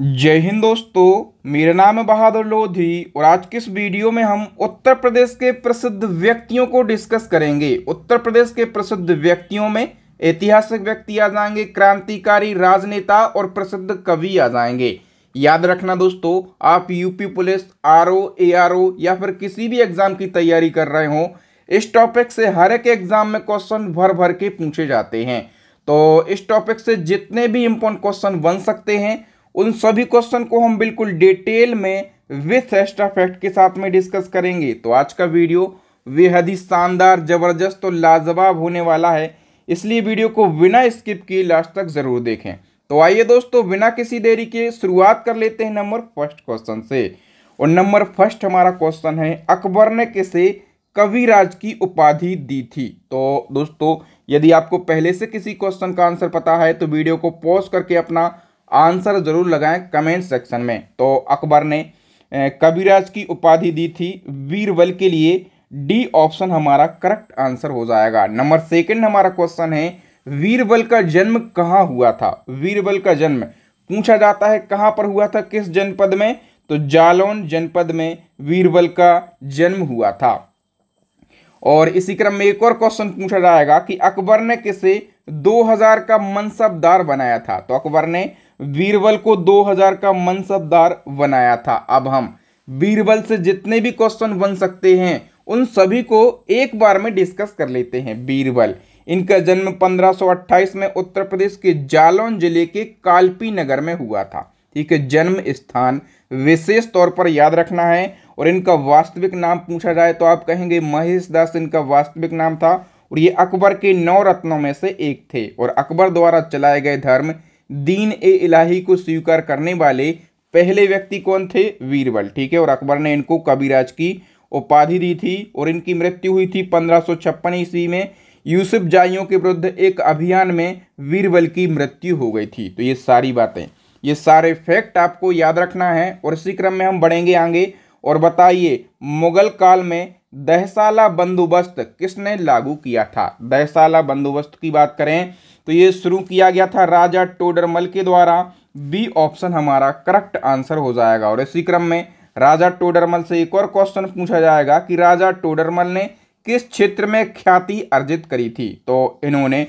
जय हिंद दोस्तों मेरा नाम है बहादुर लोधी और आज के इस वीडियो में हम उत्तर प्रदेश के प्रसिद्ध व्यक्तियों को डिस्कस करेंगे उत्तर प्रदेश के प्रसिद्ध व्यक्तियों में ऐतिहासिक व्यक्ति आ जाएंगे क्रांतिकारी राजनेता और प्रसिद्ध कवि आ जाएंगे याद रखना दोस्तों आप UP police R O A R O या फिर किसी भी एग्जाम की तैयारी कर रहे हो इस टॉपिक से हर एक एग्जाम में क्वेश्चन भर भर के पूछे जाते हैं तो इस टॉपिक से जितने भी इम्पोर्टेंट क्वेश्चन बन सकते हैं उन सभी क्वेश्चन को हम बिल्कुल डिटेल में विथ एक्स्ट्रा फैक्ट के साथ में डिस्कस करेंगे तो आज का वीडियो बेहद ही शानदार जबरदस्त और लाजवाब होने वाला है इसलिए वीडियो को बिना स्किप किए लास्ट तक जरूर देखें तो आइए दोस्तों बिना किसी देरी के शुरुआत कर लेते हैं नंबर फर्स्ट क्वेश्चन से और नंबर फर्स्ट हमारा क्वेश्चन है अकबर ने किसे कविराज की उपाधि दी थी तो दोस्तों यदि आपको पहले से किसी क्वेश्चन का आंसर पता है तो वीडियो को पॉज करके अपना आंसर जरूर लगाएं कमेंट सेक्शन में तो अकबर ने कबीराज की उपाधि दी थी वीरबल के लिए डी ऑप्शन हमारा करेक्ट आंसर हो जाएगा नंबर सेकंड हमारा क्वेश्चन है वीरबल का जन्म कहाँ हुआ था वीरबल का जन्म पूछा जाता है कहाँ पर हुआ था किस जनपद में तो जालौन जनपद में वीरबल का जन्म हुआ था और इसी क्रम में एक और क्वेश्चन पूछा जाएगा कि अकबर ने किसे 2000 का मनसबदार बनाया था तो अकबर ने बीरबल को 2000 का मनसबदार बनाया था अब हम बीरबल से जितने भी क्वेश्चन बन सकते हैं उन सभी को एक बार में डिस्कस कर लेते हैं बीरबल इनका जन्म 1528 में उत्तर प्रदेश के जालौन जिले के कालपी नगर में हुआ था ठीक है जन्म स्थान विशेष तौर पर याद रखना है और इनका वास्तविक नाम पूछा जाए तो आप कहेंगे महेश दास इनका वास्तविक नाम था और ये अकबर के नौ रत्नों में से एक थे और अकबर द्वारा चलाए गए धर्म दीन ए इलाही को स्वीकार करने वाले पहले व्यक्ति कौन थे वीरबल ठीक है और अकबर ने इनको कबीराज की उपाधि दी थी और इनकी मृत्यु हुई थी पंद्रह सौ छप्पन ईस्वी में यूसुफ जाइयों के विरुद्ध एक अभियान में वीरबल की मृत्यु हो गई थी तो ये सारी बातें ये सारे फैक्ट आपको याद रखना है और इसी क्रम में हम बढ़ेंगे आगे और बताइए मुगल काल में दहसाला बंदोबस्त किसने लागू किया था दहसाला बंदोबस्त की बात करें तो ये शुरू किया गया था राजा टोडरमल के द्वारा बी ऑप्शन हमारा करेक्ट आंसर हो जाएगा और इसी क्रम में राजा टोडरमल से एक और क्वेश्चन पूछा जाएगा कि राजा टोडरमल ने किस क्षेत्र में ख्याति अर्जित करी थी तो इन्होंने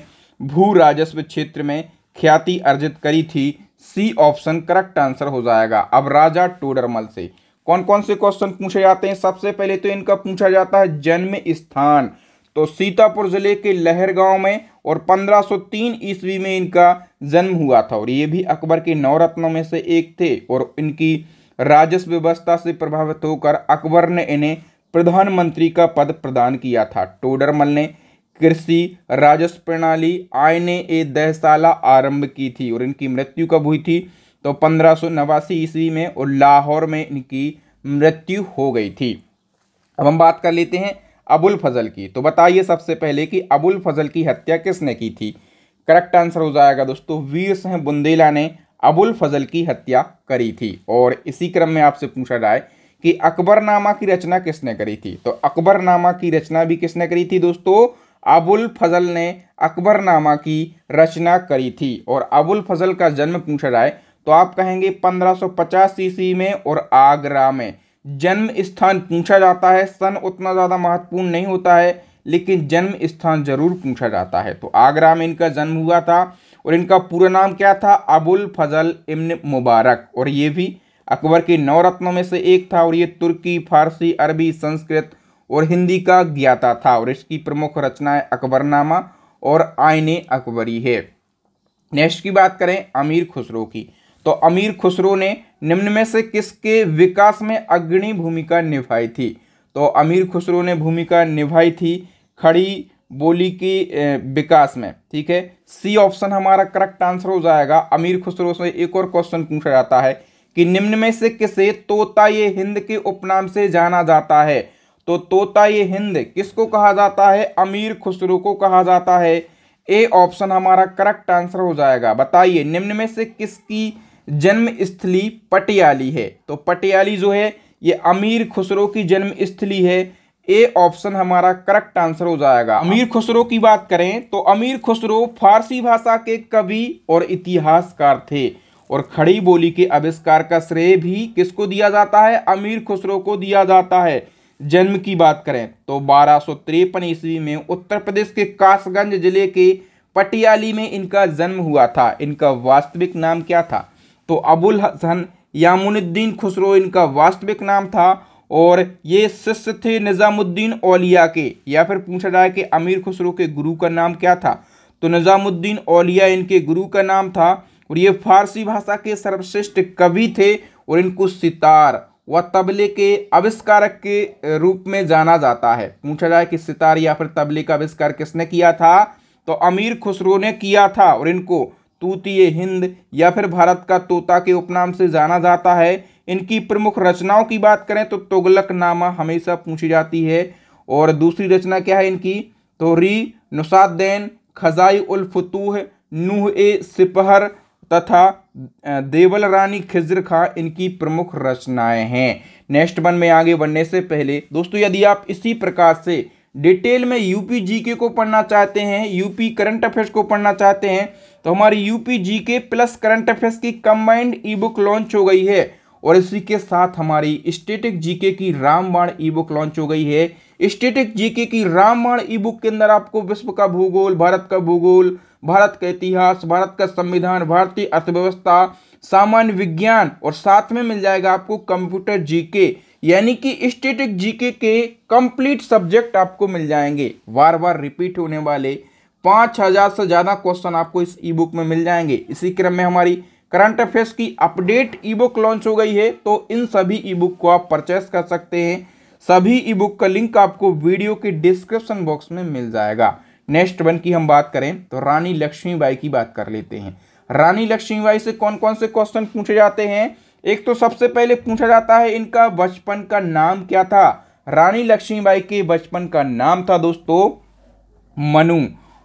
भू राजस्व क्षेत्र में ख्याति अर्जित करी थी सी ऑप्शन करेक्ट आंसर हो जाएगा अब राजा टोडरमल से कौन कौन से क्वेश्चन पूछे जाते हैं सबसे पहले तो इनका पूछा जाता है जन्म स्थान तो सीतापुर जिले के लहर गांव में और 1503 ईस्वी में इनका जन्म हुआ था और ये भी अकबर के नवरत्नों में से एक थे और इनकी राजस्व व्यवस्था से प्रभावित होकर अकबर ने इन्हें प्रधानमंत्री का पद प्रदान किया था टोडरमल ने कृषि राजस्व प्रणाली आयने ए दहशाला आरंभ की थी और इनकी मृत्यु कब हुई थी तो पंद्रह ईस्वी में और लाहौर में इनकी मृत्यु हो गई थी अब हम बात कर लेते हैं अबुल फजल की तो बताइए सबसे पहले कि अबुल फजल की हत्या किसने की थी करेक्ट आंसर हो जाएगा दोस्तों वीर सिंह बुंदेला ने अबुल फजल की हत्या करी थी और इसी क्रम में आपसे पूछा जाए कि अकबरनामा की रचना किसने करी थी तो अकबरनामा की रचना भी किसने करी थी दोस्तों अबुल फजल ने अकबरनामा की रचना करी थी और अबुल फजल का जन्म पूछा जाए तो आप कहेंगे 1550 ईस्वी में और आगरा में जन्म स्थान पूछा जाता है सन उतना ज़्यादा महत्वपूर्ण नहीं होता है लेकिन जन्म स्थान जरूर पूछा जाता है तो आगरा में इनका जन्म हुआ था और इनका पूरा नाम क्या था अबुल फजल इम्न मुबारक और ये भी अकबर के नवरत्नों में से एक था और ये तुर्की फारसी अरबी संस्कृत और हिंदी का ज्ञाता था और इसकी प्रमुख रचनाएं अकबरनामा और आयने अकबरी है नेक्स्ट की बात करें अमीर खुसरो की तो अमीर खुसरो ने निम्न में से किसके विकास में अग्रणी भूमिका निभाई थी तो अमीर खुसरो ने भूमिका निभाई थी खड़ी बोली की विकास में ठीक है सी ऑप्शन हमारा करेक्ट आंसर हो जाएगा अमीर खुसरो से एक और क्वेश्चन पूछा जाता है कि निम्न में से किसे तोता ये हिंद के उपनाम से जाना जाता है तो तोता ये हिंद किसको कहा जाता है अमीर खुसरो को कहा जाता है ए ऑप्शन हमारा करेक्ट आंसर हो जाएगा बताइए निम्न में से किसकी जन्म स्थली पटियाली है तो पटियाली जो है ये अमीर खुसरो की जन्म स्थली है ए ऑप्शन हमारा करेक्ट आंसर हो जाएगा अमीर खुसरो की बात करें तो अमीर खुसरो फारसी भाषा के कवि और इतिहासकार थे और खड़ी बोली के आविष्कार का श्रेय भी किसको दिया जाता है अमीर खुसरो को दिया जाता है जन्म की बात करें तो बारह सौ तिरपन ईस्वी में उत्तर प्रदेश के कासगंज जिले के पटियाली में इनका जन्म हुआ था इनका वास्तविक नाम क्या था तो अबुल हसन यामुनुद्दीन खुसरो इनका वास्तविक नाम था और ये शिष्य थे निज़ामुद्दीन ओलिया के या फिर पूछा जाए कि अमीर खुसरो के गुरु का नाम क्या था तो निज़ामुद्दीन ओलिया इनके गुरु का नाम था और ये फारसी भाषा के सर्वश्रेष्ठ कवि थे और इनको सितार व तबले के आविष्कारक के रूप में जाना जाता है पूछा जाए कि सितार या फिर तबले का आविष्कार किसने किया था तो अमीर खुसरो ने किया था और इनको तूतीय हिंद या फिर भारत का तोता के उपनाम से जाना जाता है इनकी प्रमुख रचनाओं की बात करें तो तुगलक नामा हमेशा पूछी जाती है और दूसरी रचना क्या है इनकी तो री नुसादैन खजाई उल फतूह नूह ए सिपहर तथा देवल रानी खिजर खां इनकी प्रमुख रचनाएं हैं नेक्स्ट वन में आगे बढ़ने से पहले दोस्तों यदि आप इसी प्रकार से डिटेल में यूपी जीके को पढ़ना चाहते हैं यूपी करंट अफेयर्स को पढ़ना चाहते हैं तो हमारी UP G K plus current affairs की कंबाइंड ई बुक लॉन्च हो गई है और इसी के साथ हमारी स्टेटिक जीके की रामबाण ई बुक लॉन्च हो गई है स्टेटिक जीके की रामबाण ई बुक के अंदर आपको विश्व का भूगोल भारत का भूगोल भारत का इतिहास भारत का संविधान भारतीय अर्थव्यवस्था सामान्य विज्ञान और साथ में मिल जाएगा आपको कंप्यूटर जीके यानी कि स्टेटिक जीके के कंप्लीट सब्जेक्ट आपको मिल जाएंगे बार बार रिपीट होने वाले पाँच हज़ार से ज़्यादा क्वेश्चन आपको इस ई बुक में मिल जाएंगे इसी क्रम में हमारी करंट अफेयर्स की अपडेट ई बुक लॉन्च हो गई है तो इन सभी ई बुक को आप परचेस कर सकते हैं सभी ई बुक का लिंक आपको वीडियो के डिस्क्रिप्शन बॉक्स में मिल जाएगा नेक्स्ट वन की हम बात करें तो रानी लक्ष्मीबाई की बात कर लेते हैं रानी लक्ष्मीबाई से कौन कौन से क्वेश्चन पूछे जाते हैं एक तो सबसे पहले पूछा जाता है इनका बचपन का नाम क्या था रानी लक्ष्मीबाई के बचपन का नाम था दोस्तों मनु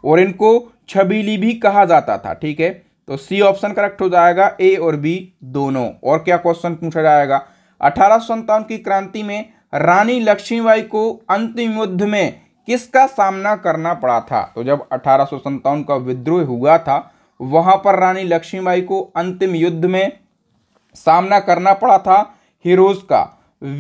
और इनको छबीली भी कहा जाता था ठीक है तो सी ऑप्शन करेक्ट हो जाएगा ए और बी दोनों और क्या क्वेश्चन पूछा जाएगा अठारह की क्रांति में रानी लक्ष्मीबाई को अंतिम युद्ध में किसका सामना करना पड़ा था तो जब अठारह का विद्रोह हुआ था वहां पर रानी लक्ष्मीबाई को अंतिम युद्ध में सामना करना पड़ा था हीरोज का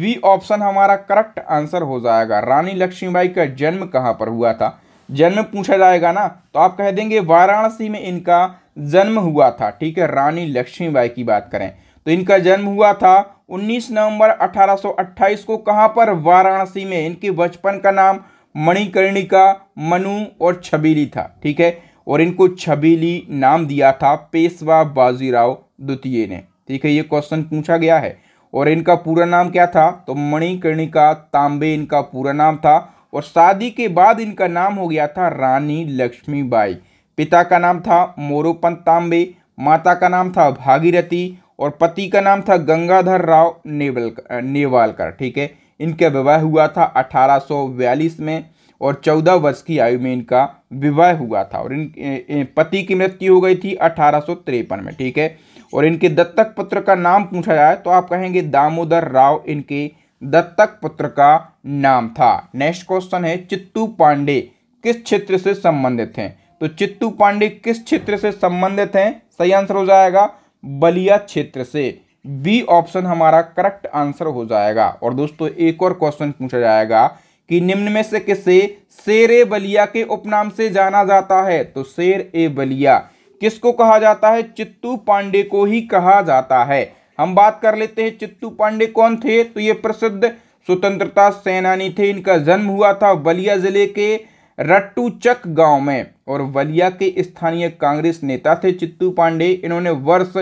वी ऑप्शन हमारा करेक्ट आंसर हो जाएगा रानी लक्ष्मीबाई का जन्म कहां पर हुआ था जन्म पूछा जाएगा ना तो आप कह देंगे वाराणसी में इनका जन्म हुआ था ठीक है रानी लक्ष्मीबाई की बात करें तो इनका जन्म हुआ था 19 नवंबर 1828 को कहां पर वाराणसी में इनके बचपन का नाम मणिकर्णिका मनु और छबीली था ठीक है और इनको छबीली नाम दिया था पेशवा बाजीराव द्वितीय ने ठीक है ये क्वेश्चन पूछा गया है और इनका पूरा नाम क्या था तो मणिकर्णिका तांबे इनका पूरा नाम था और शादी के बाद इनका नाम हो गया था रानी लक्ष्मीबाई पिता का नाम था मोरोपंत तांबे माता का नाम था भागीरथी और पति का नाम था गंगाधर राव नेवल नेवालकर ठीक है इनका विवाह हुआ था 1842 में और 14 वर्ष की आयु में इनका विवाह हुआ था और इन पति की मृत्यु हो गई थी अठारह में ठीक है और इनके दत्तक पुत्र का नाम पूछा जाए तो आप कहेंगे दामोदर राव इनके दत्तक पुत्र का नाम था नेक्स्ट क्वेश्चन है चित्तू पांडे किस क्षेत्र से संबंधित हैं तो चित्तू पांडे किस क्षेत्र से संबंधित हैं सही आंसर हो जाएगा बलिया क्षेत्र से बी ऑप्शन हमारा करेक्ट आंसर हो जाएगा और दोस्तों एक और क्वेश्चन पूछा जाएगा कि निम्न में से किसे शेर ए बलिया के उपनाम से जाना जाता है तो शेर ए बलिया किसको कहा जाता है चित्तू पांडे को ही कहा जाता है हम बात कर लेते हैं चित्तू पांडे कौन थे तो ये प्रसिद्ध स्वतंत्रता सेनानी थे इनका जन्म हुआ था बलिया जिले के रट्टूचक गांव में और बलिया के स्थानीय कांग्रेस नेता थे चित्तू पांडे इन्होंने वर्ष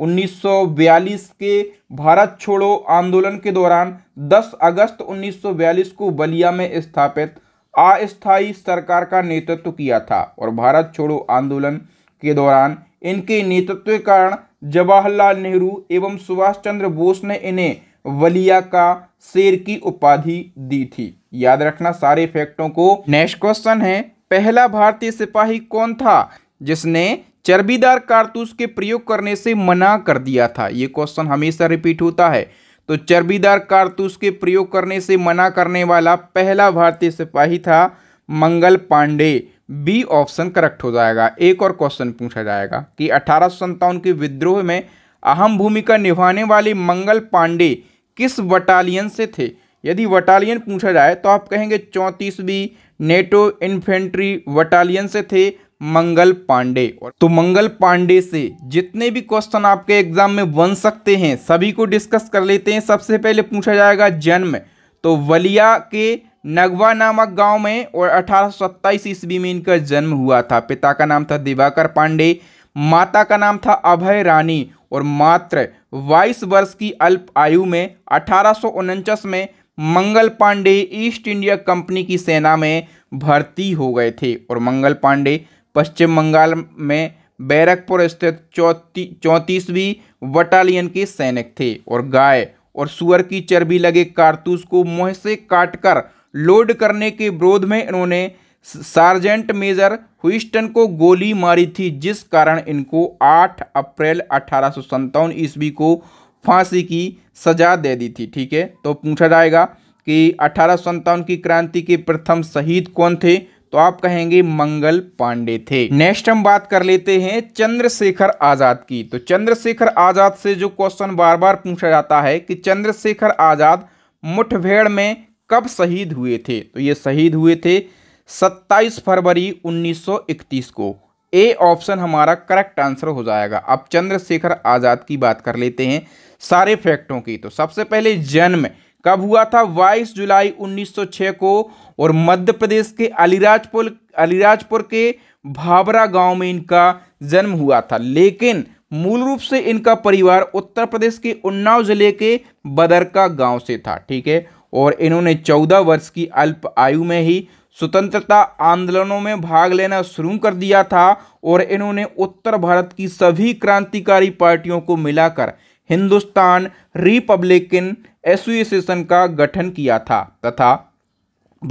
1942 के भारत छोड़ो आंदोलन के दौरान 10 अगस्त 1942 को बलिया में स्थापित अस्थायी सरकार का नेतृत्व किया था और भारत छोड़ो आंदोलन के दौरान इनके नेतृत्व के कारण जवाहरलाल नेहरू एवं सुभाष चंद्र बोस ने इन्हें वलिया का शेर की उपाधि दी थी याद रखना सारे फैक्टों को नेक्स्ट क्वेश्चन है पहला भारतीय सिपाही कौन था जिसने चर्बीदार कारतूस के प्रयोग करने से मना कर दिया था ये क्वेश्चन हमेशा रिपीट होता है तो चर्बीदार कारतूस के प्रयोग करने से मना करने वाला पहला भारतीय सिपाही था Mangal Pandey B option correct हो जाएगा एक और क्वेश्चन पूछा जाएगा कि अठारह के विद्रोह में अहम भूमिका निभाने वाले मंगल पांडे किस बटालियन से थे यदि बटालियन पूछा जाए तो आप कहेंगे चौंतीसवीं नेटो इन्फेंट्री बटालियन से थे मंगल पांडे और तो मंगल पांडे से जितने भी क्वेश्चन आपके एग्जाम में बन सकते हैं सभी को डिस्कस कर लेते हैं सबसे पहले पूछा जाएगा जन्म तो वलिया के नगवा नामक गांव में और अठारह ईस्वी में इनका जन्म हुआ था पिता का नाम था दिवाकर पांडे माता का नाम था अभय रानी और मात्र 22 वर्ष की अल्प आयु में अठारह में Mangal Pandey East India Company की सेना में भर्ती हो गए थे और मंगल पांडे पश्चिम बंगाल में बैरकपुर स्थित चौती चौंतीसवीं बटालियन के सैनिक थे और गाय और सुअर की चर्बी लगे कारतूस को मुँह से काटकर लोड करने के विरोध में इन्होंने सार्जेंट मेजर हुईस्टन को गोली मारी थी जिस कारण इनको 8 अप्रैल अठारह ईस्वी को फांसी की सजा दे दी थी ठीक है तो पूछा जाएगा कि अठारह की क्रांति के प्रथम शहीद कौन थे तो आप कहेंगे मंगल पांडे थे नेक्स्ट हम बात कर लेते हैं चंद्रशेखर आजाद की तो चंद्रशेखर आजाद से जो क्वेश्चन बार बार पूछा जाता है कि चंद्रशेखर आजाद मुठभेड़ में कब शहीद हुए थे तो ये शहीद हुए थे 27 फरवरी 1931 को ए ऑप्शन हमारा करेक्ट आंसर हो जाएगा अब चंद्रशेखर आज़ाद की बात कर लेते हैं सारे फैक्टों की तो सबसे पहले जन्म कब हुआ था 22 जुलाई 1906 को और मध्य प्रदेश के अलीराजपुर अलीराजपुर के भाबरा गांव में इनका जन्म हुआ था लेकिन मूल रूप से इनका परिवार उत्तर प्रदेश के उन्नाव जिले के बदरका गांव से था ठीक है और इन्होंने चौदह वर्ष की अल्प आयु में ही स्वतंत्रता आंदोलनों में भाग लेना शुरू कर दिया था और इन्होंने उत्तर भारत की सभी क्रांतिकारी पार्टियों को मिलाकर हिंदुस्तान रिपब्लिकन एसोसिएशन का गठन किया था तथा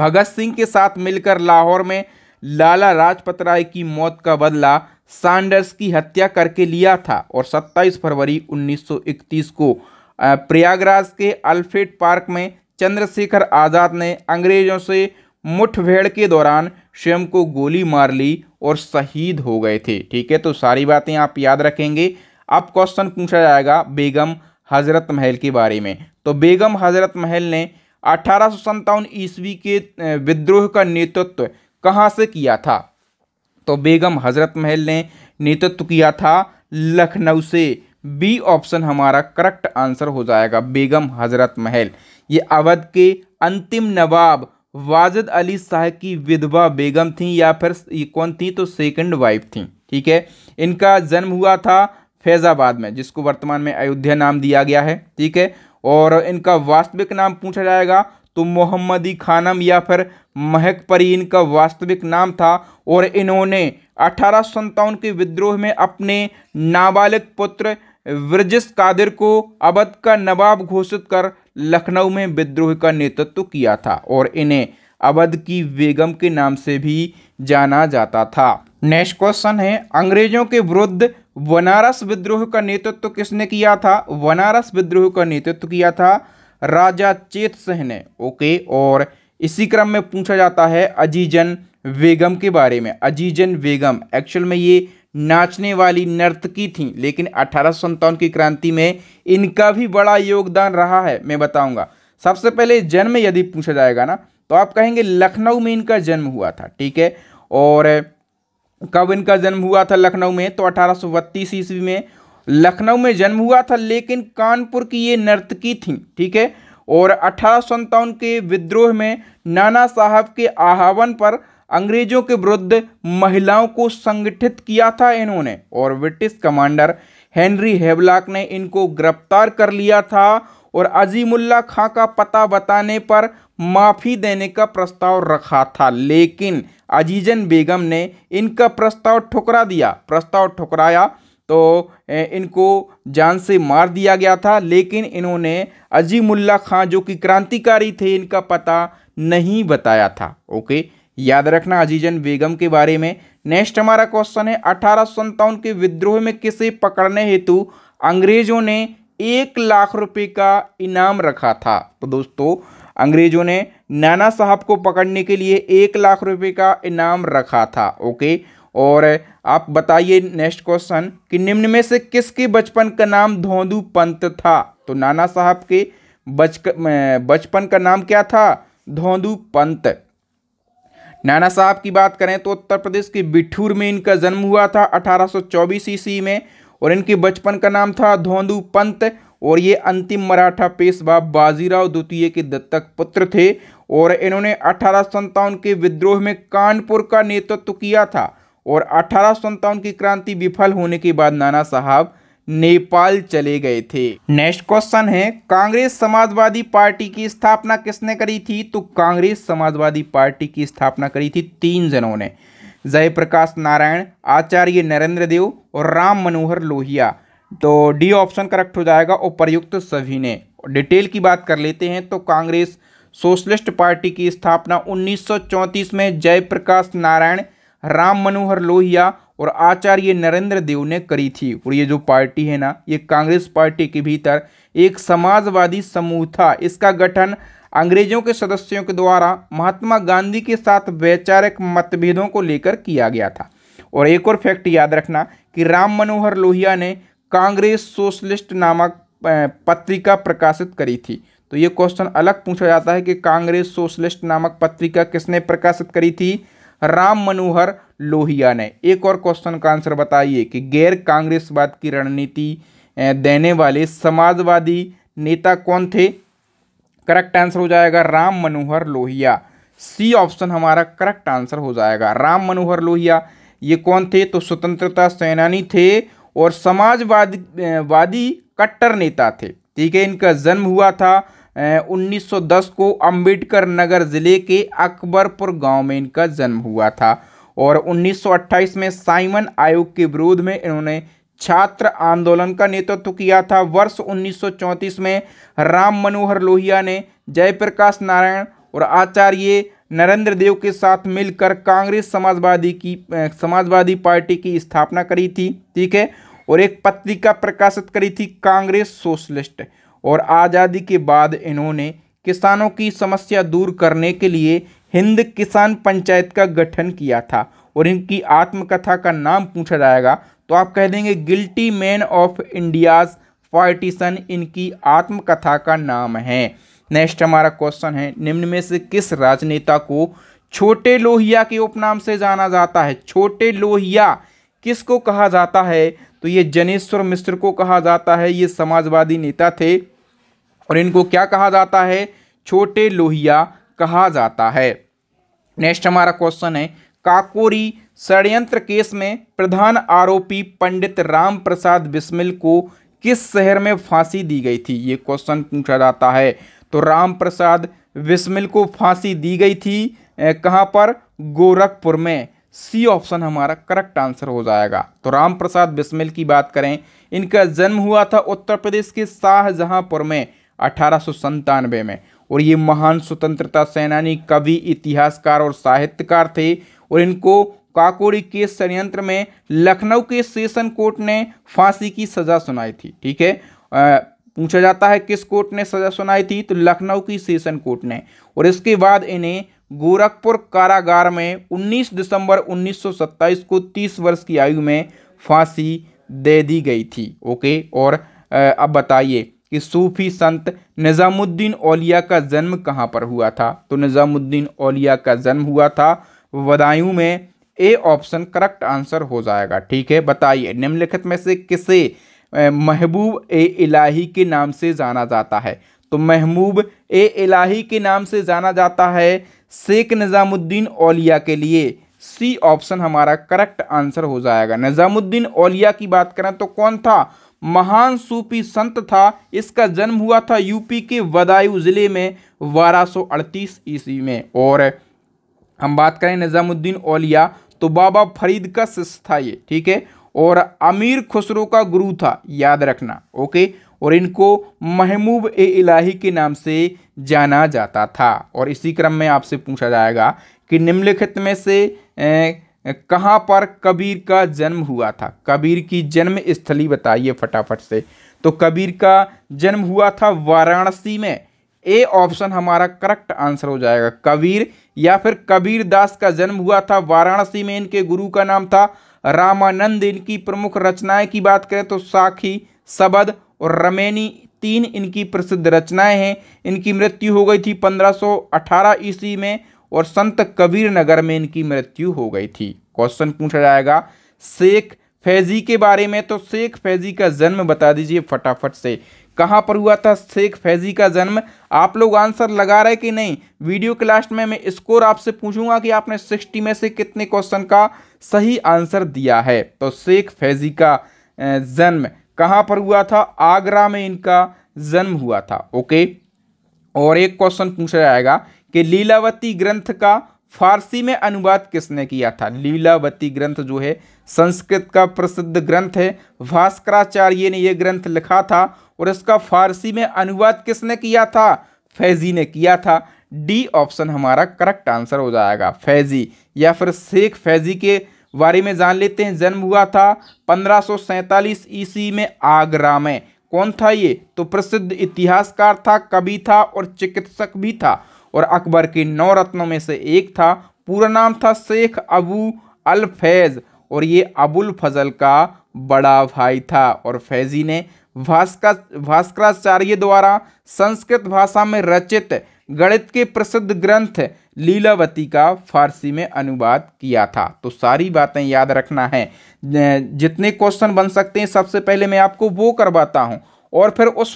भगत सिंह के साथ मिलकर लाहौर में लाला लाजपत राय की मौत का बदला सैंडर्स की हत्या करके लिया था और 27 फरवरी 1931 को प्रयागराज के अल्फेड पार्क में चंद्रशेखर आज़ाद ने अंग्रेज़ों से मुठभेड़ के दौरान स्वयं को गोली मार ली और शहीद हो गए थे ठीक है तो सारी बातें आप याद रखेंगे अब क्वेश्चन पूछा जाएगा बेगम हज़रत महल के बारे में तो बेगम हज़रत महल ने अठारह ईस्वी के विद्रोह का नेतृत्व कहाँ से किया था तो बेगम हज़रत महल ने नेतृत्व किया था लखनऊ से बी ऑप्शन हमारा करेक्ट आंसर हो जाएगा बेगम हज़रत महल ये अवध के अंतिम नवाब वाजिद अली शाह की विधवा बेगम थी या फिर ये कौन थी तो सेकंड वाइफ थी ठीक है इनका जन्म हुआ था फैज़ाबाद में जिसको वर्तमान में अयोध्या नाम दिया गया है ठीक है और इनका वास्तविक नाम पूछा जाएगा तो मोहम्मदी खानम या फिर महक परी इनका वास्तविक नाम था और इन्होंने अठारह के विद्रोह में अपने नाबालिग पुत्र व्रजिस कादिर को अवध का नवाब घोषित कर लखनऊ में विद्रोह का नेतृत्व किया था और इन्हें अवध की बेगम के नाम से भी जाना जाता था नेक्स्ट क्वेश्चन है अंग्रेजों के विरुद्ध बनारस विद्रोह का नेतृत्व किसने किया था बनारस विद्रोह का नेतृत्व किया था राजा चेत सिंह ने ओके और इसी क्रम में पूछा जाता है अजीजन बेगम के बारे में अजीजन बेगम एक्चुअल में ये नाचने वाली नर्तकी थीं लेकिन अठारह की क्रांति में इनका भी बड़ा योगदान रहा है मैं बताऊंगा सबसे पहले जन्म यदि पूछा जाएगा ना तो आप कहेंगे लखनऊ में इनका जन्म हुआ था ठीक है और कब इनका जन्म हुआ था लखनऊ में तो अठारह ईस्वी में लखनऊ में जन्म हुआ था लेकिन कानपुर की ये नर्तकी थी ठीक है और अठारह के विद्रोह में नाना साहब के आह्वान पर अंग्रेजों के विरुद्ध महिलाओं को संगठित किया था इन्होंने और ब्रिटिश कमांडर हेनरी हेवलाक ने इनको गिरफ्तार कर लिया था और अजीमुल्ला खां का पता बताने पर माफ़ी देने का प्रस्ताव रखा था लेकिन अजीजन बेगम ने इनका प्रस्ताव ठुकरा दिया प्रस्ताव ठुकराया तो इनको जान से मार दिया गया था लेकिन इन्होंने अजीमुल्ला खां जो कि क्रांतिकारी थे इनका पता नहीं बताया था ओके याद रखना अजीजन बेगम के बारे में नेक्स्ट हमारा क्वेश्चन है अठारह के विद्रोह में किसे पकड़ने हेतु अंग्रेजों ने एक लाख रुपए का इनाम रखा था तो दोस्तों अंग्रेजों ने नाना साहब को पकड़ने के लिए एक लाख रुपए का इनाम रखा था ओके और आप बताइए नेक्स्ट क्वेश्चन कि निम्न में से किसके बचपन का नाम धोंदू पंत था तो नाना साहब के बच बचपन का नाम क्या था धोंदू पंत नाना साहब की बात करें तो उत्तर प्रदेश के बिठूर में इनका जन्म हुआ था 1824 ईस्वी में और इनके बचपन का नाम था धोंदू पंत और ये अंतिम मराठा पेशवा बाजीराव द्वितीय के दत्तक पुत्र थे और इन्होंने अठारह के विद्रोह में कानपुर का नेतृत्व किया था और अठारह की क्रांति विफल होने के बाद नाना साहब नेपाल चले गए थे नेक्स्ट क्वेश्चन है कांग्रेस समाजवादी पार्टी की स्थापना किसने करी थी तो कांग्रेस समाजवादी पार्टी की स्थापना करी थी तीन जनों ने जयप्रकाश नारायण आचार्य नरेंद्र देव और राम मनोहर लोहिया तो डी ऑप्शन करेक्ट हो जाएगा उपरयुक्त सभी ने डिटेल की बात कर लेते हैं तो कांग्रेस सोशलिस्ट पार्टी की स्थापना 1934 में जयप्रकाश नारायण राम मनोहर लोहिया और आचार्य नरेंद्र देव ने करी थी और ये जो पार्टी है ना ये कांग्रेस पार्टी के भीतर एक समाजवादी समूह था इसका गठन अंग्रेजों के सदस्यों के द्वारा महात्मा गांधी के साथ वैचारिक मतभेदों को लेकर किया गया था और एक और फैक्ट याद रखना कि राम मनोहर लोहिया ने कांग्रेस सोशलिस्ट नामक पत्रिका प्रकाशित करी थी तो ये क्वेश्चन अलग पूछा जाता है कि कांग्रेस सोशलिस्ट नामक पत्रिका किसने प्रकाशित करी थी राम मनोहर लोहिया ने एक और क्वेश्चन का आंसर बताइए कि गैर कांग्रेसवाद की रणनीति देने वाले समाजवादी नेता कौन थे करेक्ट आंसर हो जाएगा राम मनोहर लोहिया सी ऑप्शन हमारा करेक्ट आंसर हो जाएगा राम मनोहर लोहिया ये कौन थे तो स्वतंत्रता सेनानी थे और समाजवादी वादी कट्टर नेता थे ठीक है इनका जन्म हुआ था 1910 को अंबेडकर नगर ज़िले के अकबरपुर गांव में इनका जन्म हुआ था और 1928 में साइमन आयोग के विरोध में इन्होंने छात्र आंदोलन का नेतृत्व किया था वर्ष 1934 में राम मनोहर लोहिया ने जयप्रकाश नारायण और आचार्य नरेंद्र देव के साथ मिलकर कांग्रेस समाजवादी की समाजवादी पार्टी की स्थापना करी थी ठीक है और एक पत्रिका प्रकाशित करी थी कांग्रेस सोशलिस्ट और आज़ादी के बाद इन्होंने किसानों की समस्या दूर करने के लिए हिंद किसान पंचायत का गठन किया था और इनकी आत्मकथा का नाम पूछा जाएगा तो आप कह देंगे guilty man of India's politician इनकी आत्मकथा का नाम है नेक्स्ट हमारा क्वेश्चन है निम्न में से किस राजनेता को छोटे लोहिया के उपनाम से जाना जाता है छोटे लोहिया किसको कहा जाता है तो ये जनेश्वर मिश्र को कहा जाता है ये समाजवादी नेता थे और इनको क्या कहा जाता है छोटे लोहिया कहा जाता है नेक्स्ट हमारा क्वेश्चन है काकोरी षडयंत्र केस में प्रधान आरोपी पंडित राम प्रसाद बिस्मिल को किस शहर में फांसी दी गई थी ये क्वेश्चन पूछा जाता है तो राम प्रसाद बिस्मिल को फांसी दी गई थी कहाँ पर गोरखपुर में सी ऑप्शन हमारा करेक्ट आंसर हो जाएगा तो राम प्रसाद बिस्मिल की बात करें इनका जन्म हुआ था उत्तर प्रदेश के शाहजहांपुर में अठारह में और ये महान स्वतंत्रता सेनानी कवि इतिहासकार और साहित्यकार थे और इनको काकोरी के संयंत्र में लखनऊ के सेशन कोर्ट ने फांसी की सज़ा सुनाई थी ठीक है पूछा जाता है किस कोर्ट ने सज़ा सुनाई थी तो लखनऊ की सेशन कोर्ट ने और इसके बाद इन्हें गोरखपुर कारागार में 19 दिसंबर 1927 को 30 वर्ष की आयु में फांसी दे दी गई थी ओके और अब बताइए कि सूफी संत निज़ामुद्दीन ओलिया का जन्म कहाँ पर हुआ था तो निज़ामुद्दीन ओलिया का जन्म हुआ था वदायूं में ए ऑप्शन करेक्ट आंसर हो जाएगा ठीक है बताइए निम्नलिखित में से किसे महबूब ए इलाही के नाम से जाना जाता है तो महबूब ए इलाही के नाम से जाना जाता है शेख निज़ामुद्दीन ओलिया के लिए सी ऑप्शन हमारा करेक्ट आंसर हो जाएगा निज़ामुद्दीन ओलिया की बात करें तो कौन था महान सूफी संत था इसका जन्म हुआ था यूपी के वदायू ज़िले में 1238 ईस्वी में और हम बात करें निज़ामुद्दीन औलिया तो बाबा फरीद का शिष्य था ये ठीक है और अमीर खुसरो का गुरु था याद रखना ओके और इनको महमूब ए इलाही के नाम से जाना जाता था और इसी क्रम में आपसे पूछा जाएगा कि निम्नलिखित में से ए, कहाँ पर कबीर का जन्म हुआ था कबीर की जन्म स्थली बताइए फटाफट से तो कबीर का जन्म हुआ था वाराणसी में ए ऑप्शन हमारा करेक्ट आंसर हो जाएगा कबीर या फिर कबीर दास का जन्म हुआ था वाराणसी में इनके गुरु का नाम था रामानंद इनकी प्रमुख रचनाएं की बात करें तो साखी सबद और रमेनी तीन इनकी प्रसिद्ध रचनाएं हैं इनकी मृत्यु हो गई थी 1518 ईस्वी में और संत कबीर नगर में इनकी मृत्यु हो गई थी क्वेश्चन पूछा जाएगा शेख फैजी के बारे में तो शेख फैजी का जन्म बता दीजिए फटाफट से कहाँ पर हुआ था शेख फैजी का जन्म आप लोग आंसर लगा रहे कि नहीं वीडियो के लास्ट में मैं स्कोर आपसे पूछूंगा कि आपने सिक्सटी में से कितने क्वेश्चन का सही आंसर दिया है तो शेख फैजी का जन्म कहाँ पर हुआ था आगरा में इनका जन्म हुआ था ओके और एक क्वेश्चन पूछा जाएगा कि लीलावती ग्रंथ का फारसी में अनुवाद किसने किया था लीलावती ग्रंथ जो है संस्कृत का प्रसिद्ध ग्रंथ है भास्कराचार्य ने यह ग्रंथ लिखा था और इसका फारसी में अनुवाद किसने किया था फैजी ने किया था डी ऑप्शन हमारा करेक्ट आंसर हो जाएगा फैजी या फिर शेख फैजी के बारे में जान लेते हैं जन्म हुआ था पंद्रह ईस्वी में आगरा में कौन था ये तो प्रसिद्ध इतिहासकार था कवि था और चिकित्सक भी था और अकबर के नौ रत्नों में से एक था पूरा नाम था शेख अबू अल फैज़ और ये अबुल फजल का बड़ा भाई था और फैज़ी ने भास्कर भास्कराचार्य द्वारा संस्कृत भाषा में रचित गणित के प्रसिद्ध ग्रंथ लीलावती का फारसी में अनुवाद किया था तो सारी बातें याद रखना है जितने क्वेश्चन बन सकते हैं सबसे पहले मैं आपको वो करवाता हूँ और फिर उस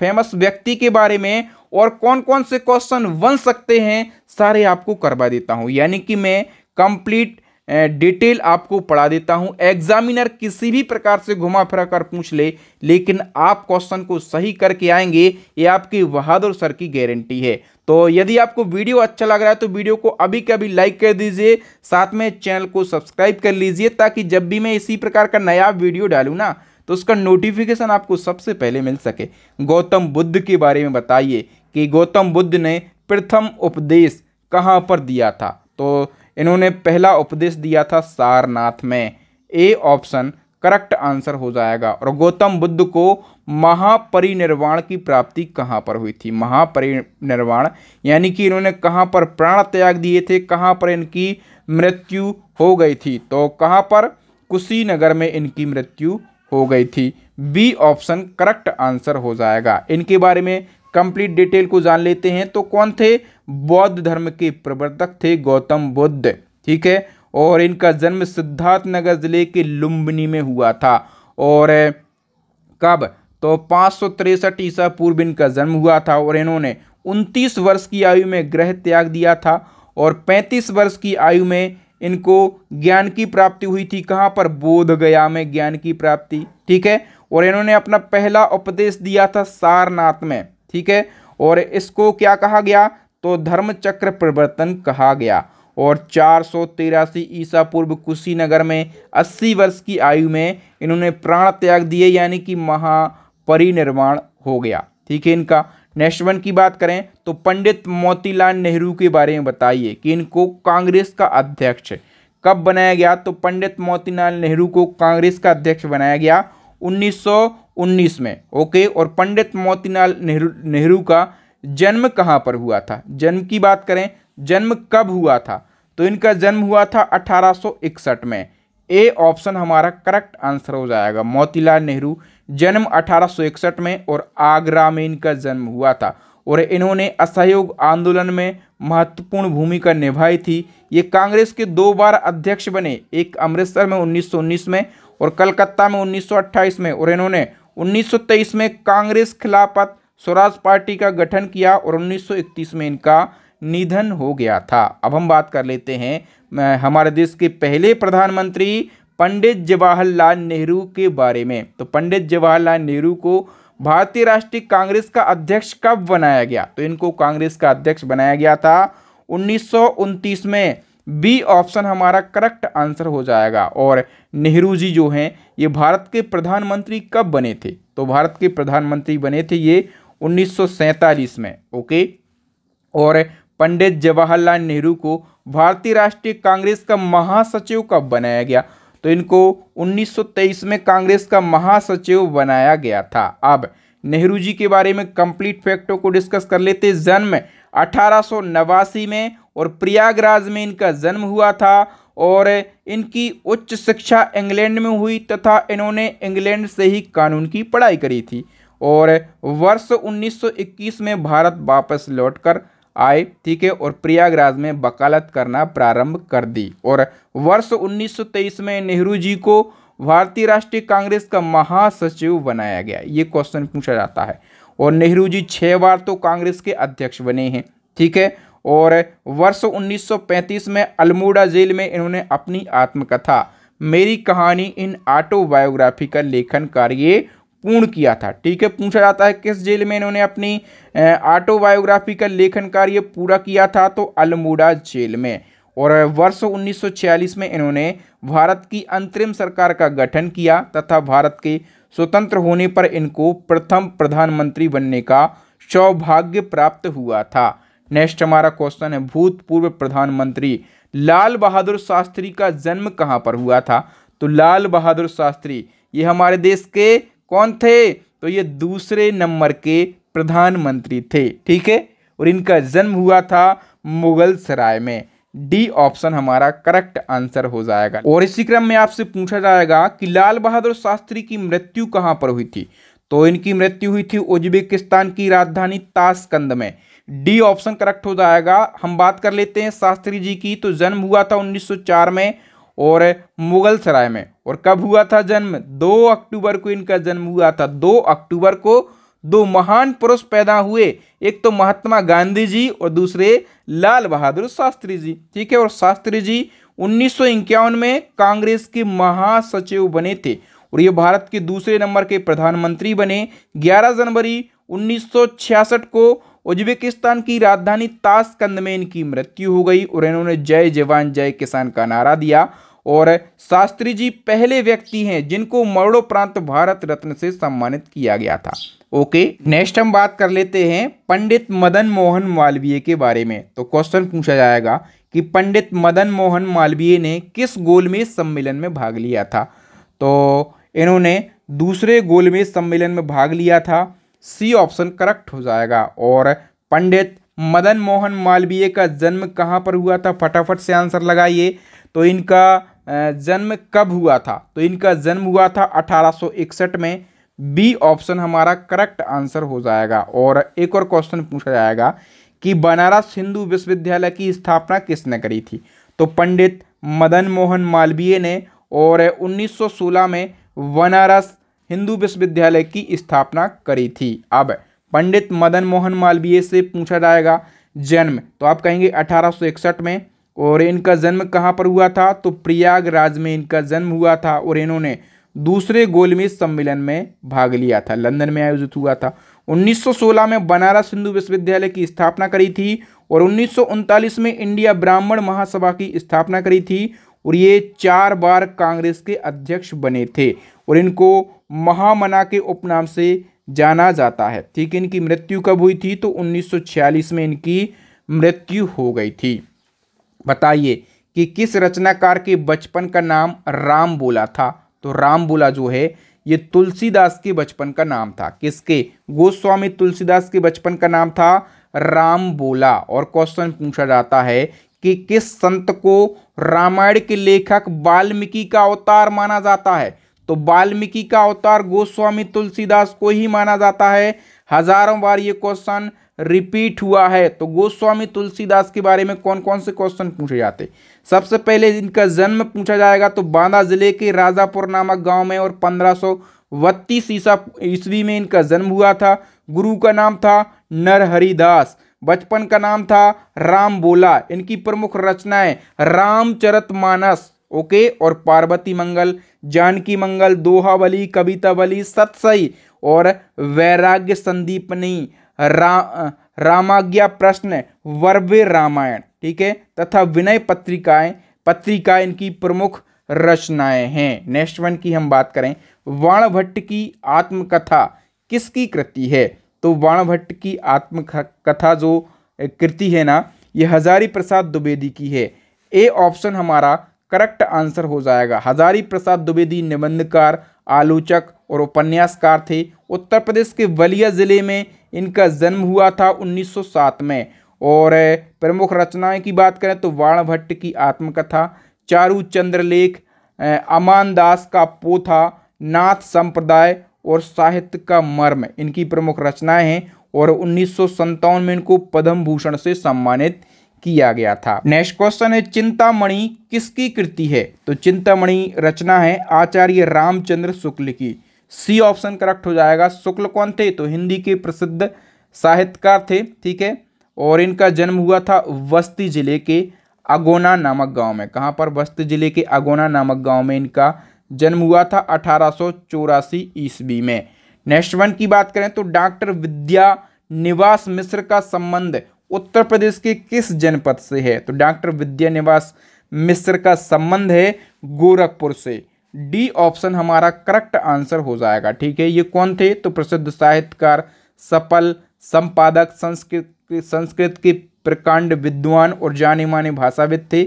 फेमस व्यक्ति के बारे में और कौन कौन से क्वेश्चन बन सकते हैं सारे आपको करवा देता हूँ यानी कि मैं कंप्लीट डिटेल आपको पढ़ा देता हूँ एग्जामिनर किसी भी प्रकार से घुमा फिरा कर पूछ ले, लेकिन आप क्वेश्चन को सही करके आएंगे ये आपकी बहादुर सर की गारंटी है तो यदि आपको वीडियो अच्छा लग रहा है तो वीडियो को अभी के अभी लाइक कर दीजिए साथ में चैनल को सब्सक्राइब कर लीजिए ताकि जब भी मैं इसी प्रकार का नया वीडियो डालूँ ना तो उसका नोटिफिकेशन आपको सबसे पहले मिल सके गौतम बुद्ध के बारे में बताइए कि गौतम बुद्ध ने प्रथम उपदेश कहाँ पर दिया था तो इन्होंने पहला उपदेश दिया था सारनाथ में ए ऑप्शन करेक्ट आंसर हो जाएगा और गौतम बुद्ध को महापरिनिर्वाण की प्राप्ति कहाँ पर हुई थी महापरिनिर्वाण यानी कि इन्होंने कहाँ पर प्राण त्याग दिए थे कहाँ पर इनकी मृत्यु हो गई थी तो कहाँ पर कुशीनगर में इनकी मृत्यु हो गई थी बी ऑप्शन करेक्ट आंसर हो जाएगा इनके बारे में कंप्लीट डिटेल को जान लेते हैं तो कौन थे बौद्ध धर्म के प्रवर्तक थे गौतम बुद्ध ठीक है और इनका जन्म सिद्धार्थ नगर जिले के लुम्बिनी में हुआ था और कब तो पाँच सौ तिरसठ ईसा पूर्व इनका जन्म हुआ था और इन्होंने उनतीस वर्ष की आयु में ग्रह त्याग दिया था और पैंतीस वर्ष की आयु में इनको ज्ञान की प्राप्ति हुई थी कहाँ पर बोध गया में ज्ञान की प्राप्ति ठीक है और इन्होंने अपना पहला उपदेश दिया था सारनाथ में ठीक है और इसको क्या कहा गया तो धर्म चक्र प्रवर्तन कहा गया और चार सौ तिरासी ईसा पूर्व कुशीनगर में अस्सी वर्ष की आयु में इन्होंने प्राण त्याग दिए यानी कि महापरिनिर्वाण हो गया ठीक है इनका नेक्स्ट वन की बात करें तो पंडित मोतीलाल नेहरू के बारे में बताइए कि इनको कांग्रेस का अध्यक्ष कब बनाया गया तो पंडित मोतीलाल नेहरू को कांग्रेस का अध्यक्ष बनाया गया 1919 में ओके और पंडित मोतीलाल नेहरू नेहरू का जन्म कहाँ पर हुआ था जन्म की बात करें जन्म कब हुआ था तो इनका जन्म हुआ था अठारह में ए ऑप्शन हमारा करेक्ट आंसर हो जाएगा मोतीलाल नेहरू जन्म अठारह में और आगरा में इनका जन्म हुआ था और इन्होंने असहयोग आंदोलन में महत्वपूर्ण भूमिका निभाई थी ये कांग्रेस के दो बार अध्यक्ष बने एक अमृतसर में 1919 में और कलकत्ता में 1928 में और इन्होंने 1923 में कांग्रेस खिलाफत स्वराज पार्टी का गठन किया और 1931 में इनका निधन हो गया था अब हम बात कर लेते हैं हमारे देश के पहले प्रधानमंत्री पंडित जवाहरलाल नेहरू के बारे में तो पंडित जवाहरलाल नेहरू को भारतीय राष्ट्रीय कांग्रेस का अध्यक्ष कब बनाया गया तो इनको कांग्रेस का अध्यक्ष बनाया गया था उन्नीस में बी ऑप्शन हमारा करेक्ट आंसर हो जाएगा और नेहरू जी जो हैं ये भारत के प्रधानमंत्री कब बने थे तो भारत के प्रधानमंत्री बने थे ये उन्नीस में ओके और पंडित जवाहरलाल नेहरू को भारतीय राष्ट्रीय कांग्रेस का महासचिव कब बनाया गया तो इनको 1923 में कांग्रेस का महासचिव बनाया गया था अब नेहरू जी के बारे में कंप्लीट फैक्टों को डिस्कस कर लेते जन्म अठारह में और प्रयागराज में इनका जन्म हुआ था और इनकी उच्च शिक्षा इंग्लैंड में हुई तथा इन्होंने इंग्लैंड से ही कानून की पढ़ाई करी थी और वर्ष 1921 में भारत वापस लौटकर आए ठीक है और प्रयागराज में वकालत करना प्रारंभ कर दी और वर्ष 1923 में नेहरू जी को भारतीय राष्ट्रीय कांग्रेस का महासचिव बनाया गया ये क्वेश्चन पूछा जाता है और नेहरू जी छः बार तो कांग्रेस के अध्यक्ष बने हैं ठीक है और वर्ष 1935 में अल्मोड़ा जेल में इन्होंने अपनी आत्मकथा मेरी कहानी इन ऑटोबायोग्राफी का लेखन कार्य पूर्ण किया था ठीक है पूछा जाता है किस जेल में इन्होंने अपनी ऑटोबायोग्राफी का लेखन कार्य पूरा किया था तो अल्मोड़ा जेल में और वर्ष 1946 में इन्होंने भारत की अंतरिम सरकार का गठन किया तथा भारत के स्वतंत्र होने पर इनको प्रथम प्रधानमंत्री बनने का सौभाग्य प्राप्त हुआ था नेक्स्ट हमारा क्वेश्चन है भूतपूर्व प्रधानमंत्री लाल बहादुर शास्त्री का जन्म कहाँ पर हुआ था तो लाल बहादुर शास्त्री ये हमारे देश के कौन थे तो ये दूसरे नंबर के प्रधानमंत्री थे ठीक है और इनका जन्म हुआ था मुगल सराय में डी ऑप्शन हमारा करेक्ट आंसर हो जाएगा और इसी क्रम में आपसे पूछा जाएगा कि लाल बहादुर शास्त्री की मृत्यु कहाँ पर हुई थी तो इनकी मृत्यु हुई थी उज्बेकिस्तान की राजधानी ताशकंद में डी ऑप्शन करेक्ट हो जाएगा हम बात कर लेते हैं शास्त्री जी की तो जन्म हुआ था 1904 में और मुगल सराय में और कब हुआ था जन्म दो अक्टूबर को इनका जन्म हुआ था दो अक्टूबर को दो महान पुरुष पैदा हुए एक तो महात्मा गांधी जी और दूसरे लाल बहादुर शास्त्री जी ठीक है और शास्त्री जी उन्नीस में कांग्रेस के महासचिव बने थे और ये भारत के दूसरे नंबर के प्रधानमंत्री बने 11 जनवरी 1966 को उज्बेकिस्तान की राजधानी ताशकंद में इनकी मृत्यु हो गई और इन्होंने जय जवान जय किसान का नारा दिया और शास्त्री जी पहले व्यक्ति हैं जिनको प्रांत भारत रत्न से सम्मानित किया गया था ओके नेक्स्ट हम बात कर लेते हैं पंडित मदन मोहन मालवीय के बारे में तो क्वेश्चन पूछा जाएगा कि पंडित मदन मोहन मालवीय ने किस गोलमेज सम्मेलन में भाग लिया था तो इन्होंने दूसरे गोलमेज सम्मेलन में भाग लिया था सी ऑप्शन करेक्ट हो जाएगा और पंडित मदन मोहन मालवीय का जन्म कहाँ पर हुआ था फटाफट से आंसर लगाइए तो इनका जन्म कब हुआ था तो इनका जन्म हुआ था 1861 में बी ऑप्शन हमारा करेक्ट आंसर हो जाएगा और एक और क्वेश्चन पूछा जाएगा कि बनारस हिंदू विश्वविद्यालय की स्थापना किसने करी थी तो पंडित मदन मोहन मालवीय ने और 1916 में बनारस हिंदू विश्वविद्यालय की स्थापना करी थी अब पंडित मदन मोहन मालवीय से पूछा जाएगा जन्म तो आप कहेंगे अठारह में और इनका जन्म कहाँ पर हुआ था तो प्रयागराज में इनका जन्म हुआ था और इन्होंने दूसरे गोलमेज सम्मेलन में भाग लिया था लंदन में आयोजित हुआ था 1916 में बनारस हिंदू विश्वविद्यालय की स्थापना करी थी और उन्नीस में इंडिया ब्राह्मण महासभा की स्थापना करी थी और ये चार बार कांग्रेस के अध्यक्ष बने थे और इनको महामना के उपनाम से जाना जाता है ठीक इनकी मृत्यु कब हुई थी तो 1946 में इनकी मृत्यु हो गई थी बताइए कि किस रचनाकार के बचपन का नाम राम बोला था तो राम बोला जो है ये तुलसीदास के बचपन का नाम था किसके गोस्वामी तुलसीदास के बचपन का नाम था राम बोला और क्वेश्चन पूछा जाता है कि किस संत को रामायण के लेखक वाल्मीकि का अवतार माना जाता है तो वाल्मीकि का अवतार गोस्वामी तुलसीदास को ही माना जाता है हजारों बार ये क्वेश्चन रिपीट हुआ है तो गोस्वामी तुलसीदास के बारे में कौन कौन से क्वेश्चन पूछे जाते सबसे पहले इनका जन्म पूछा जाएगा तो बांदा जिले के राजापुर नामक गांव में और पंद्रह सौ बत्तीस ईसा ईस्वी में इनका जन्म हुआ था गुरु का नाम था नरहरिदास बचपन का नाम था राम बोला इनकी प्रमुख रचनाएं मानस ओके और पार्वती मंगल जानकी मंगल दोहावली कवितावली सतसई और वैराग्य संदीपनी रा रामाज्ञा प्रश्न वर्वे रामायण ठीक है तथा विनय पत्रिकाएं पत्रिका इनकी प्रमुख रचनाएं हैं नेक्स्ट वन की हम बात करें वाणभट्ट की आत्मकथा किसकी कृति है तो वाणभट्ट की आत्मकथा जो कृति है ना ये हजारी प्रसाद द्विवेदी की है ए ऑप्शन हमारा करेक्ट आंसर हो जाएगा हजारी प्रसाद द्विवेदी निबंधकार आलोचक और उपन्यासकार थे उत्तर प्रदेश के बलिया ज़िले में इनका जन्म हुआ था 1907 में और प्रमुख रचनाएं की बात करें तो वाण भट्ट की आत्मकथा चारू चंद्रलेख अमान दास का पोथा नाथ संप्रदाय और साहित्य का मर्म इनकी प्रमुख रचनाएं हैं और उन्नीस में इनको पद्म भूषण से सम्मानित किया गया था नेक्स्ट क्वेश्चन है चिंतामणि किसकी कृति है तो चिंतामणि रचना है आचार्य रामचंद्र शुक्ल की सी ऑप्शन करेक्ट हो जाएगा शुक्ल कौन थे तो हिंदी के प्रसिद्ध साहित्यकार थे ठीक है और इनका जन्म हुआ था बस्ती जिले के अगोना नामक गांव में कहाँ पर बस्ती जिले के अगोना नामक गांव में इनका जन्म हुआ था अठारह ईस्वी में नेक्स्ट वन की बात करें तो डॉक्टर विद्या निवास मिश्र का संबंध उत्तर प्रदेश के किस जनपद से है तो डॉक्टर विद्या निवास मिश्र का संबंध है गोरखपुर से डी ऑप्शन हमारा करेक्ट आंसर हो जाएगा ठीक है ये कौन थे तो प्रसिद्ध साहित्यकार सफल संपादक संस्कृत संस्कृत के प्रकांड विद्वान और जाने माने भाषाविद थे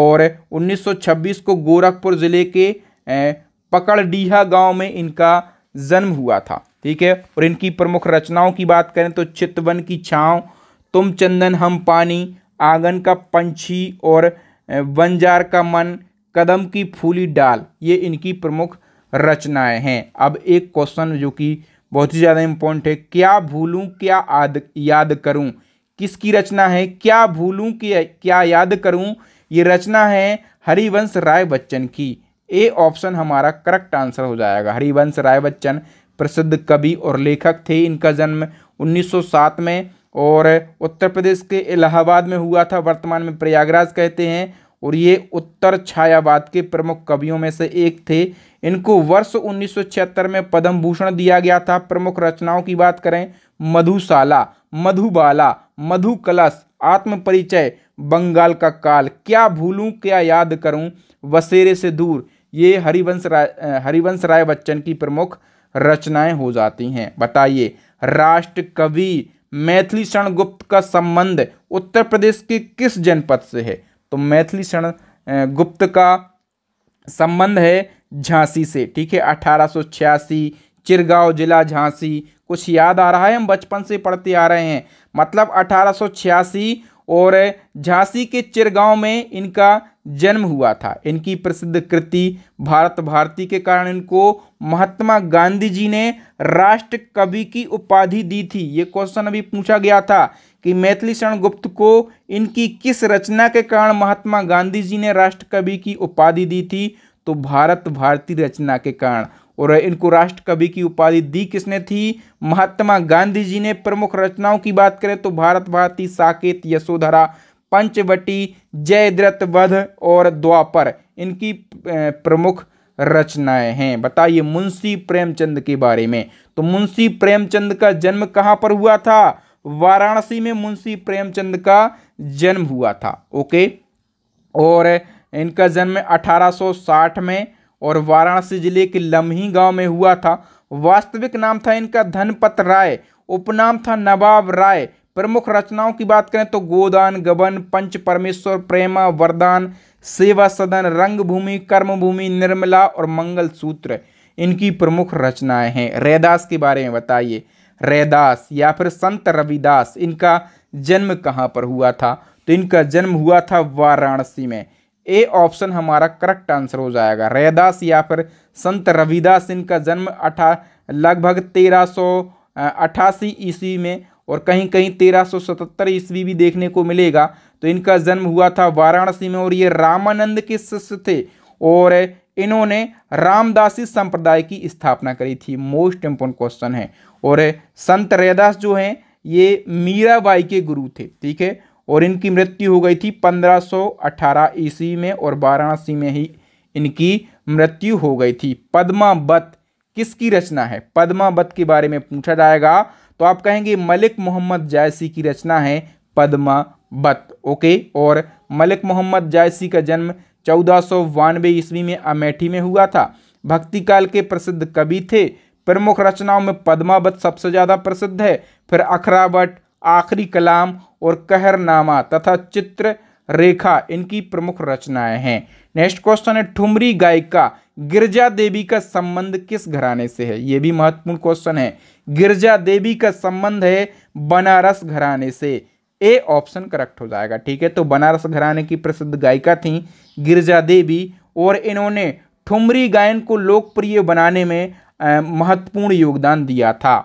और 1926 को गोरखपुर जिले के पकड़डीहा गांव में इनका जन्म हुआ था ठीक है और इनकी प्रमुख रचनाओं की बात करें तो चितवन की छाँव तुम चंदन हम पानी आंगन का पंछी और वंजार का मन कदम की फूली डाल ये इनकी प्रमुख रचनाएं हैं अब एक क्वेश्चन जो कि बहुत ही ज़्यादा इम्पोर्टेंट है क्या भूलूँ क्या आद याद करूँ किसकी रचना है क्या भूलूँ कि क्या याद करूँ ये रचना है हरिवंश राय बच्चन की ए ऑप्शन हमारा करेक्ट आंसर हो जाएगा हरिवंश राय बच्चन प्रसिद्ध कवि और लेखक थे इनका जन्म 1907 में और उत्तर प्रदेश के इलाहाबाद में हुआ था वर्तमान में प्रयागराज कहते हैं और ये उत्तर छायावाद के प्रमुख कवियों में से एक थे इनको वर्ष उन्नीस में पद्म भूषण दिया गया था प्रमुख रचनाओं की बात करें मधुशाला मधुबाला मधु कलश आत्मपरिचय बंगाल का काल क्या भूलूं क्या याद करूं वसेरे से दूर ये हरिवंश राय हरिवंश राय बच्चन की प्रमुख रचनाएं हो जाती हैं बताइए राष्ट्र कवि मैथिली शरण गुप्त का संबंध उत्तर प्रदेश के किस जनपद से है तो मैथिली शरण गुप्त का संबंध है झांसी से ठीक है अठारह सौ छियासी चिरगांव जिला झांसी कुछ याद आ रहा है हम बचपन से पढ़ते आ रहे हैं मतलब अठारह सौ छियासी और झांसी के चिरगांव में इनका जन्म हुआ था इनकी प्रसिद्ध कृति भारत भारती के कारण इनको महात्मा गांधी जी ने राष्ट्र कवि की उपाधि दी थी ये क्वेश्चन अभी पूछा गया था कि मैथिली शरण गुप्त को इनकी किस रचना के कारण महात्मा गांधी जी ने राष्ट्र कवि की उपाधि दी थी तो भारत भारती रचना के कारण और इनको राष्ट्र कवि की उपाधि दी किसने थी महात्मा गांधी जी ने प्रमुख रचनाओं की बात करें तो भारत भारती साकेत यशोधरा पंचवटी जयद्रथ वध और द्वापर इनकी प्रमुख रचनाएं हैं बताइए मुंशी प्रेमचंद के बारे में तो मुंशी प्रेमचंद का जन्म कहाँ पर हुआ था वाराणसी में मुंशी प्रेमचंद का जन्म हुआ था ओके और इनका जन्म 1860 में और वाराणसी जिले के लम्ही गांव में हुआ था वास्तविक नाम था इनका धनपत राय उपनाम था नवाब राय प्रमुख रचनाओं की बात करें तो गोदान गबन पंच परमेश्वर प्रेमा वरदान सेवा सदन रंगभूमि कर्मभूमि निर्मला और मंगल सूत्र इनकी प्रमुख रचनाएं हैं रैदास के बारे में बताइए रैदास या फिर संत रविदास इनका जन्म कहाँ पर हुआ था तो इनका जन्म हुआ था वाराणसी में ए ऑप्शन हमारा करेक्ट आंसर हो जाएगा रैदास या फिर संत रविदास इनका जन्म अठा लगभग तेरह सौ अठासी ईस्वी में और कहीं कहीं 1377 ईस्वी भी देखने को मिलेगा तो इनका जन्म हुआ था वाराणसी में और ये रामानंद के शिष्य थे और इन्होंने रामदासी संप्रदाय की स्थापना करी थी मोस्ट इम्पोर्टेंट क्वेश्चन है और संत रैदास जो हैं ये मीराबाई के गुरु थे ठीक है और इनकी मृत्यु हो गई थी 1518 ईस्वी में और वाराणसी में ही इनकी मृत्यु हो गई थी पद्मावत किसकी रचना है पद्मावत के बारे में पूछा जाएगा तो आप कहेंगे मलिक मोहम्मद जायसी की रचना है पदमा ओके और मलिक मोहम्मद जायसी का जन्म चौदह सौ बानवे ईस्वी में अमेठी में हुआ था भक्ति काल के प्रसिद्ध कवि थे प्रमुख रचनाओं में पद्मावत सबसे ज़्यादा प्रसिद्ध है फिर अखरावट आखिरी कलाम और कहरनामा तथा चित्र रेखा इनकी प्रमुख रचनाएं हैं नेक्स्ट क्वेश्चन है ठुमरी गायिका गिरजा देवी का संबंध किस घराने से है ये भी महत्वपूर्ण क्वेश्चन है गिरजा देवी का संबंध है बनारस घराने से ए ऑप्शन करेक्ट हो जाएगा ठीक है तो बनारस घराने की प्रसिद्ध गायिका थी गिरजा देवी और इन्होंने ठुमरी गायन को लोकप्रिय बनाने में महत्वपूर्ण योगदान दिया था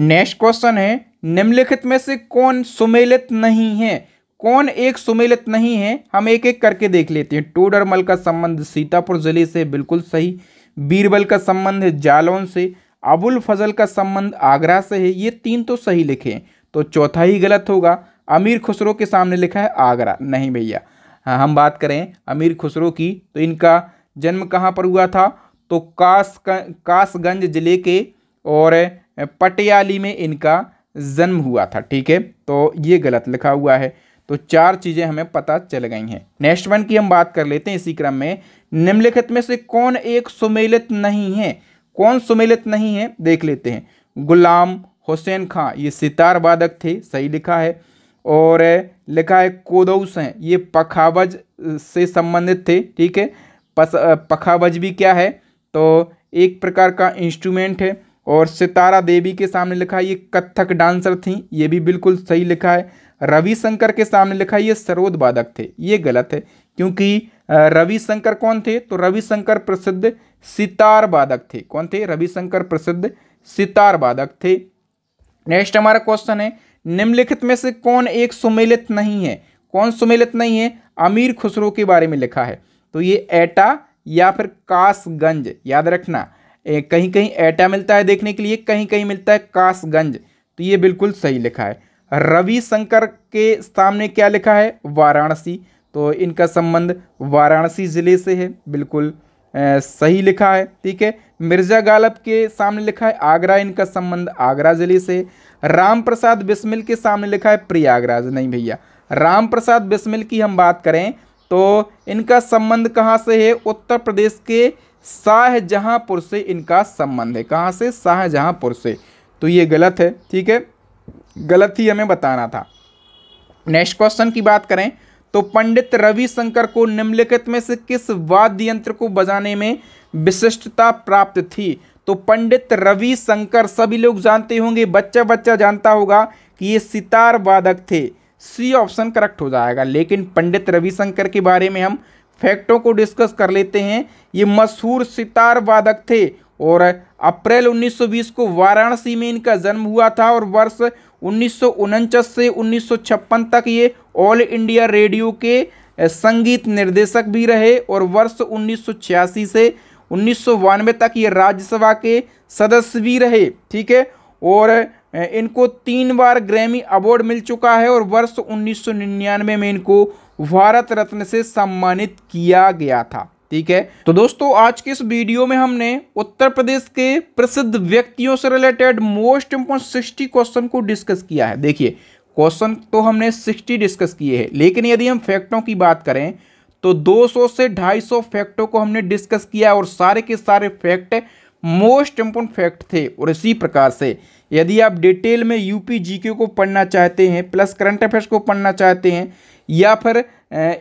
नेक्स्ट क्वेश्चन है निम्नलिखित में से कौन सुमेलित नहीं है कौन एक सुमेलित नहीं है हम एक एक करके देख लेते हैं टोडरमल का संबंध सीतापुर जिले से बिल्कुल सही बीरबल का संबंध है जालौन से अबुल फजल का संबंध आगरा से है ये तीन तो सही लिखे हैं तो चौथा ही गलत होगा अमीर खुसरो के सामने लिखा है आगरा नहीं भैया हाँ हम बात करें अमीर खुसरो की तो इनका जन्म कहाँ पर हुआ था तो कास कासगंज जिले के और पटियाली में इनका जन्म हुआ था ठीक है तो ये गलत लिखा हुआ है तो चार चीज़ें हमें पता चल गई हैं नेक्स्ट वन की हम बात कर लेते हैं इसी क्रम में निम्नलिखित में से कौन एक सुमेलित नहीं है कौन सुमेलित नहीं है देख लेते हैं गुलाम हुसैन खां ये सितार वादक थे सही लिखा है और लिखा है कोदौस हैं ये पखावज से संबंधित थे ठीक है पस पखावज भी क्या है तो एक प्रकार का इंस्ट्रूमेंट है और सितारा देवी के सामने लिखा है ये कत्थक डांसर थी ये भी बिल्कुल सही लिखा है रविशंकर के सामने लिखा है ये सरोद वादक थे ये गलत है क्योंकि रविशंकर कौन थे तो रविशंकर प्रसिद्ध सितार वादक थे कौन थे रविशंकर प्रसिद्ध सितार वादक थे नेक्स्ट हमारा क्वेश्चन है निम्नलिखित में से कौन एक सुमेलित नहीं है कौन सुमेलित नहीं है अमीर खुसरो के बारे में लिखा है तो ये एटा या फिर कासगंज याद रखना कहीं कहीं एटा मिलता है देखने के लिए कहीं कहीं मिलता है कासगंज तो ये बिल्कुल सही लिखा है रवि शंकर के सामने क्या लिखा है वाराणसी तो इनका संबंध वाराणसी ज़िले से है बिल्कुल सही लिखा है ठीक है मिर्ज़ा गालब के सामने लिखा है आगरा इनका संबंध आगरा ज़िले से राम प्रसाद बिस्मिल के सामने लिखा है प्रयागराज नहीं भैया राम प्रसाद बिस्मिल की हम बात करें तो इनका संबंध कहाँ से है उत्तर प्रदेश के शाहजहाँपुर से इनका संबंध है कहाँ से शाहजहाँपुर से तो ये गलत है ठीक है गलत ही हमें बताना था नेक्स्ट क्वेश्चन की बात करें तो पंडित रविशंकर को निम्नलिखित में से किस वाद्य यंत्र को बजाने में विशिष्टता प्राप्त थी तो पंडित रविशंकर सभी लोग जानते होंगे बच्चा बच्चा जानता होगा कि ये सितार वादक थे सी ऑप्शन करेक्ट हो जाएगा लेकिन पंडित रविशंकर के बारे में हम फैक्टों को डिस्कस कर लेते हैं ये मशहूर सितार वादक थे और अप्रैल 1920 को वाराणसी में इनका जन्म हुआ था और वर्ष उन्नीस से उन्नीस तक ये ऑल इंडिया रेडियो के संगीत निर्देशक भी रहे और वर्ष उन्नीस से उन्नीस तक ये राज्यसभा के सदस्य भी रहे ठीक है और इनको तीन बार ग्रैमी अवार्ड मिल चुका है और वर्ष 1999 में इनको भारत रत्न से सम्मानित किया गया था ठीक है तो दोस्तों आज के इस वीडियो में हमने उत्तर प्रदेश के प्रसिद्ध व्यक्तियों से related most important sixty question को डिस्कस किया है देखिए क्वेश्चन तो हमने सिक्सटी डिस्कस किए हैं लेकिन यदि हम फैक्टों की बात करें तो 200 से 250 फैक्टों को हमने डिस्कस किया और सारे के सारे फैक्ट मोस्ट इम्पोर्टेंट फैक्ट थे और इसी प्रकार से यदि आप डिटेल में यूपी जीके को पढ़ना चाहते हैं प्लस करंट अफेयर्स को पढ़ना चाहते हैं या फिर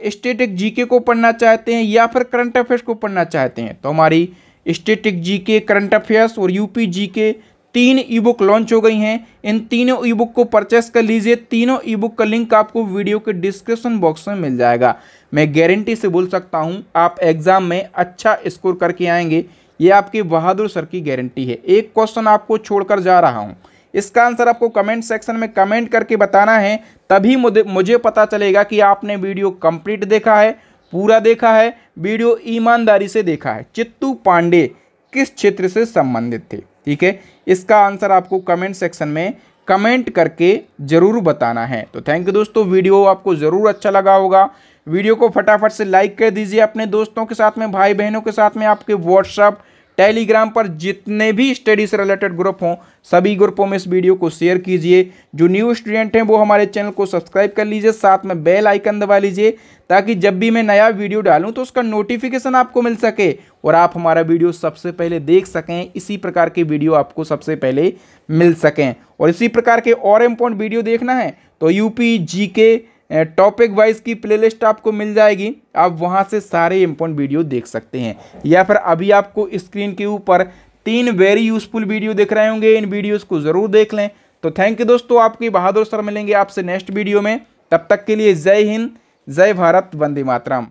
स्टेटिक जीके को पढ़ना चाहते हैं या फिर करंट अफेयर्स को पढ़ना चाहते हैं तो हमारी स्टेटिक जीके करंट अफेयर्स और यूपी जीके तीन ई बुक लॉन्च हो गई हैं इन तीनों ई बुक को परचेस कर लीजिए तीनों ई बुक का लिंक आपको वीडियो के डिस्क्रिप्शन बॉक्स में मिल जाएगा मैं गारंटी से बोल सकता हूं आप एग्ज़ाम में अच्छा स्कोर करके आएंगे ये आपके बहादुर सर की गारंटी है एक क्वेश्चन आपको छोड़कर जा रहा हूँ इसका आंसर आपको कमेंट सेक्शन में कमेंट करके बताना है तभी मुझे पता चलेगा कि आपने वीडियो कंप्लीट देखा है पूरा देखा है वीडियो ईमानदारी से देखा है चित्तू पांडे किस क्षेत्र से संबंधित थे ठीक है इसका आंसर आपको कमेंट सेक्शन में कमेंट करके ज़रूर बताना है तो थैंक यू दोस्तों वीडियो आपको ज़रूर अच्छा लगा होगा वीडियो को फटाफट से लाइक कर दीजिए अपने दोस्तों के साथ में भाई बहनों के साथ में आपके व्हाट्सअप टेलीग्राम पर जितने भी स्टडी से रिलेटेड ग्रुप हों सभी ग्रुपों में इस वीडियो को शेयर कीजिए जो न्यू स्टूडेंट हैं वो हमारे चैनल को सब्सक्राइब कर लीजिए साथ में बेल आइकन दबा लीजिए ताकि जब भी मैं नया वीडियो डालूं तो उसका नोटिफिकेशन आपको मिल सके और आप हमारा वीडियो सबसे पहले देख सकें इसी प्रकार के वीडियो आपको सबसे पहले मिल सकें और इसी प्रकार के और इम्पोर्टेंट वीडियो देखना है तो यूपी जीके टॉपिक वाइज की प्लेलिस्ट आपको मिल जाएगी आप वहाँ से सारे इम्पोर्टेंट वीडियो देख सकते हैं या फिर अभी आपको स्क्रीन के ऊपर तीन वेरी यूजफुल वीडियो दिख रहे होंगे इन वीडियोज़ को ज़रूर देख लें तो थैंक यू दोस्तों आपकी बहादुर सर मिलेंगे आपसे नेक्स्ट वीडियो में तब तक के लिए जय हिंद जय भारत वंदे मातरम